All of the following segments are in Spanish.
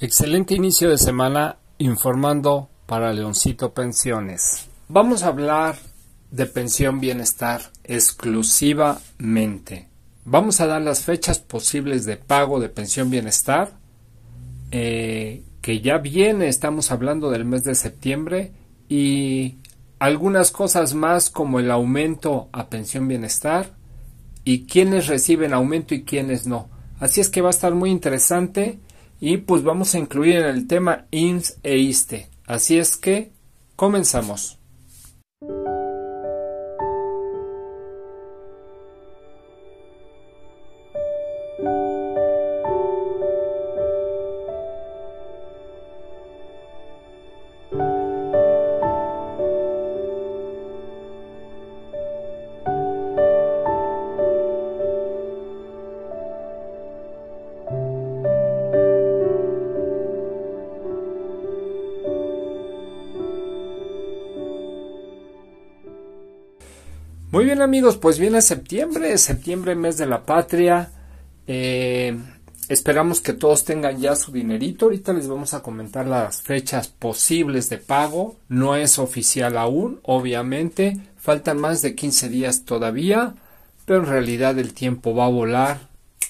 Excelente inicio de semana informando para Leoncito Pensiones. Vamos a hablar de pensión bienestar exclusivamente. Vamos a dar las fechas posibles de pago de pensión bienestar eh, que ya viene, estamos hablando del mes de septiembre y algunas cosas más como el aumento a pensión bienestar y quiénes reciben aumento y quiénes no. Así es que va a estar muy interesante y pues vamos a incluir en el tema INS e ISTE. Así es que comenzamos. Muy bien amigos, pues viene septiembre, septiembre mes de la patria. Eh, esperamos que todos tengan ya su dinerito. Ahorita les vamos a comentar las fechas posibles de pago. No es oficial aún, obviamente. Faltan más de 15 días todavía, pero en realidad el tiempo va a volar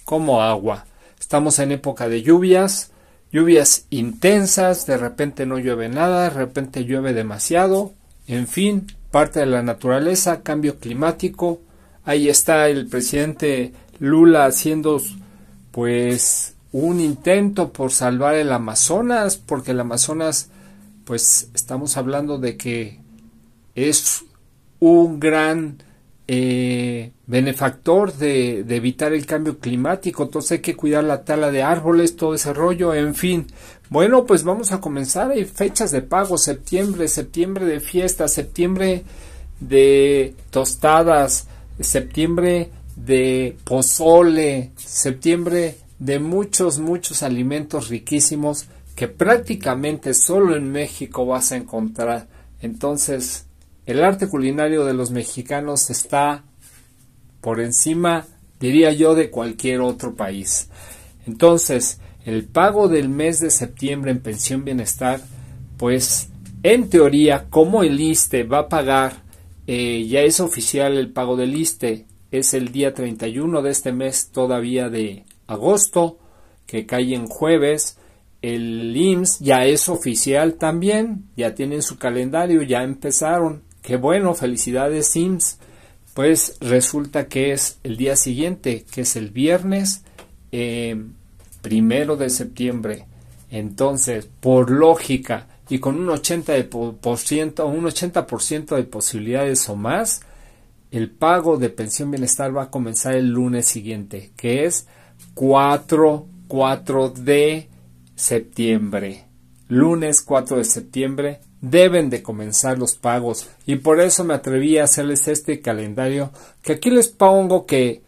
como agua. Estamos en época de lluvias, lluvias intensas, de repente no llueve nada, de repente llueve demasiado. En fin, parte de la naturaleza, cambio climático. Ahí está el presidente Lula haciendo pues un intento por salvar el Amazonas, porque el Amazonas pues estamos hablando de que es un gran eh, benefactor de, de, evitar el cambio climático, entonces hay que cuidar la tala de árboles, todo ese rollo, en fin. Bueno, pues vamos a comenzar, hay fechas de pago, septiembre, septiembre de fiestas, septiembre de tostadas, septiembre de pozole, septiembre de muchos, muchos alimentos riquísimos que prácticamente solo en México vas a encontrar. Entonces, el arte culinario de los mexicanos está por encima, diría yo, de cualquier otro país. Entonces, el pago del mes de septiembre en pensión bienestar, pues en teoría, como el ISTE va a pagar, eh, ya es oficial el pago del ISTE, es el día 31 de este mes todavía de agosto, que cae en jueves, el IMSS ya es oficial también, ya tienen su calendario, ya empezaron, Qué bueno, felicidades Sims. Pues resulta que es el día siguiente, que es el viernes eh, primero de septiembre. Entonces, por lógica y con un 80%, un 80 de posibilidades o más, el pago de pensión bienestar va a comenzar el lunes siguiente, que es 4, 4 de septiembre. Lunes 4 de septiembre deben de comenzar los pagos y por eso me atreví a hacerles este calendario que aquí les pongo que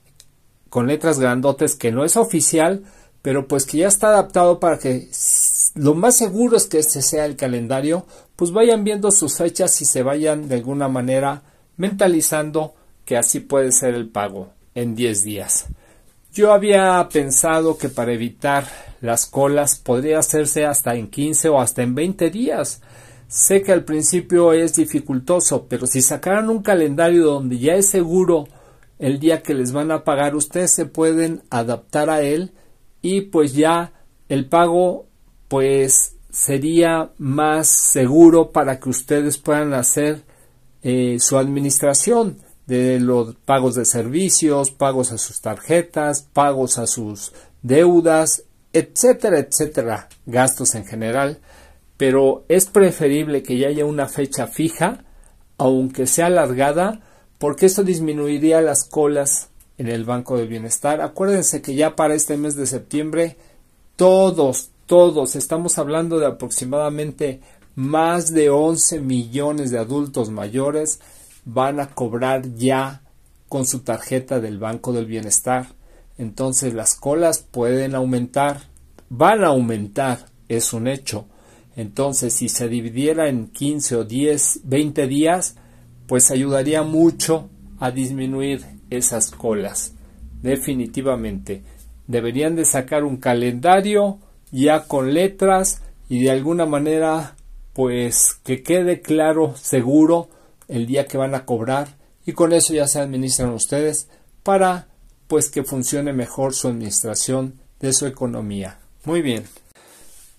con letras grandotes que no es oficial pero pues que ya está adaptado para que lo más seguro es que este sea el calendario pues vayan viendo sus fechas y se vayan de alguna manera mentalizando que así puede ser el pago en 10 días yo había pensado que para evitar las colas podría hacerse hasta en 15 o hasta en 20 días Sé que al principio es dificultoso, pero si sacaran un calendario donde ya es seguro el día que les van a pagar, ustedes se pueden adaptar a él y pues ya el pago pues sería más seguro para que ustedes puedan hacer eh, su administración de los pagos de servicios, pagos a sus tarjetas, pagos a sus deudas, etcétera, etcétera, gastos en general pero es preferible que ya haya una fecha fija, aunque sea alargada, porque esto disminuiría las colas en el Banco del Bienestar. Acuérdense que ya para este mes de septiembre, todos, todos, estamos hablando de aproximadamente más de 11 millones de adultos mayores van a cobrar ya con su tarjeta del Banco del Bienestar. Entonces las colas pueden aumentar, van a aumentar, es un hecho. Entonces, si se dividiera en 15 o 10, 20 días, pues ayudaría mucho a disminuir esas colas. Definitivamente. Deberían de sacar un calendario ya con letras y de alguna manera pues que quede claro, seguro, el día que van a cobrar y con eso ya se administran ustedes para pues que funcione mejor su administración de su economía. Muy bien.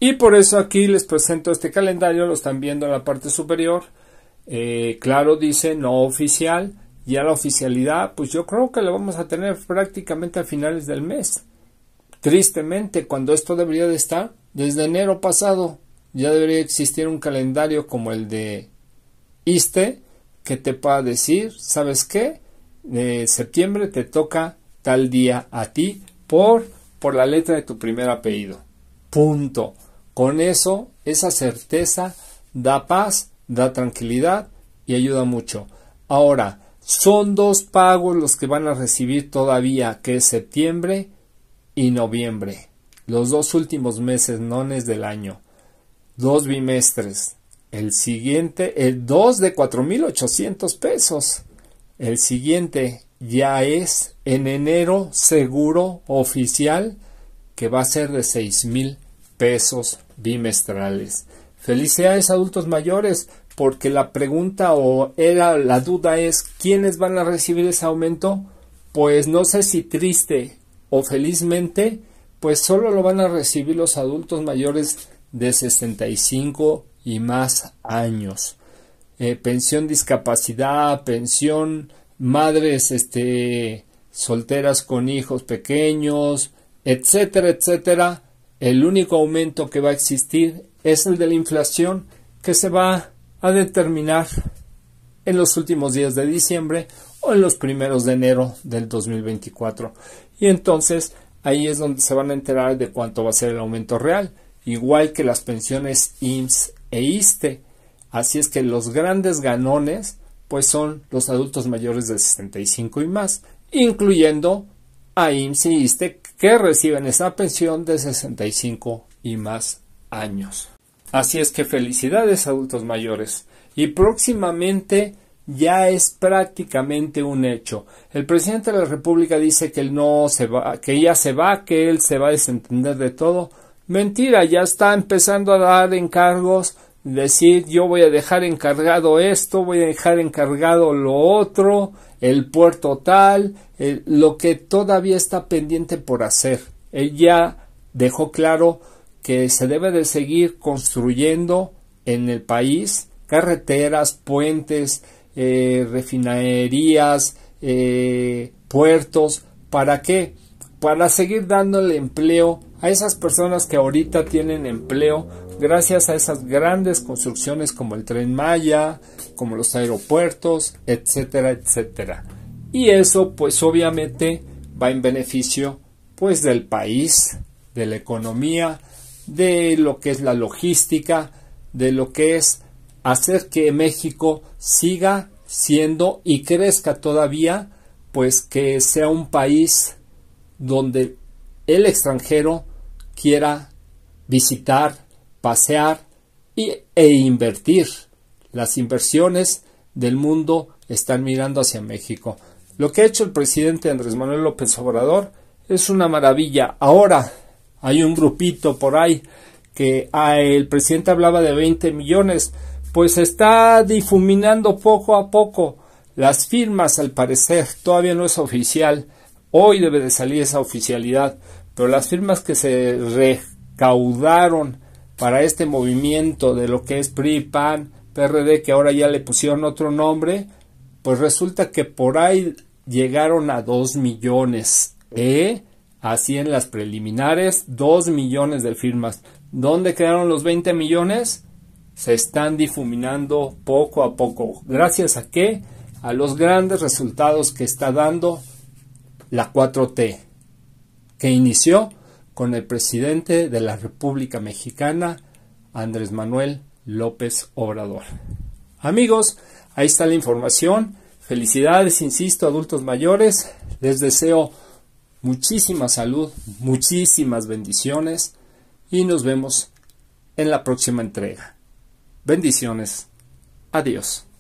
Y por eso aquí les presento este calendario, lo están viendo en la parte superior. Eh, claro, dice no oficial. Ya la oficialidad, pues yo creo que la vamos a tener prácticamente a finales del mes. Tristemente, cuando esto debería de estar, desde enero pasado, ya debería existir un calendario como el de ISTE que te pueda decir, ¿sabes qué? En septiembre te toca tal día a ti por, por la letra de tu primer apellido. Punto. Con eso, esa certeza da paz, da tranquilidad y ayuda mucho. Ahora, son dos pagos los que van a recibir todavía, que es septiembre y noviembre, los dos últimos meses nones del año, dos bimestres. El siguiente, el dos de 4.800 pesos. El siguiente ya es en enero seguro oficial que va a ser de 6.000 pesos bimestrales. Felicidades adultos mayores, porque la pregunta o era la duda es ¿quiénes van a recibir ese aumento? Pues no sé si triste o felizmente, pues solo lo van a recibir los adultos mayores de 65 y más años. Eh, pensión discapacidad, pensión madres este solteras con hijos pequeños, etcétera, etcétera el único aumento que va a existir es el de la inflación que se va a determinar en los últimos días de diciembre o en los primeros de enero del 2024. Y entonces ahí es donde se van a enterar de cuánto va a ser el aumento real, igual que las pensiones IMSS e ISTE. Así es que los grandes ganones pues son los adultos mayores de 65 y más, incluyendo ahí insiste que reciben esa pensión de 65 y más años. Así es que felicidades adultos mayores. Y próximamente ya es prácticamente un hecho. El presidente de la República dice que no se va, que ya se va, que él se va a desentender de todo. Mentira, ya está empezando a dar encargos decir yo voy a dejar encargado esto, voy a dejar encargado lo otro, el puerto tal, lo que todavía está pendiente por hacer. Ella dejó claro que se debe de seguir construyendo en el país carreteras, puentes, eh, refinerías, eh, puertos, ¿para qué? Para seguir dándole empleo a esas personas que ahorita tienen empleo, gracias a esas grandes construcciones como el tren Maya, como los aeropuertos, etcétera, etcétera. Y eso pues obviamente va en beneficio pues del país, de la economía, de lo que es la logística, de lo que es hacer que México siga siendo y crezca todavía, pues que sea un país donde el extranjero quiera visitar, pasear e invertir. Las inversiones del mundo están mirando hacia México. Lo que ha hecho el presidente Andrés Manuel López Obrador es una maravilla. Ahora hay un grupito por ahí que ah, el presidente hablaba de 20 millones, pues está difuminando poco a poco las firmas al parecer, todavía no es oficial, hoy debe de salir esa oficialidad, pero las firmas que se recaudaron para este movimiento de lo que es PRI, PAN, PRD, que ahora ya le pusieron otro nombre, pues resulta que por ahí llegaron a 2 millones, ¿eh? Así en las preliminares, 2 millones de firmas. ¿Dónde quedaron los 20 millones? Se están difuminando poco a poco. ¿Gracias a qué? A los grandes resultados que está dando la 4T, que inició con el presidente de la República Mexicana, Andrés Manuel López Obrador. Amigos, ahí está la información. Felicidades, insisto, adultos mayores. Les deseo muchísima salud, muchísimas bendiciones y nos vemos en la próxima entrega. Bendiciones. Adiós.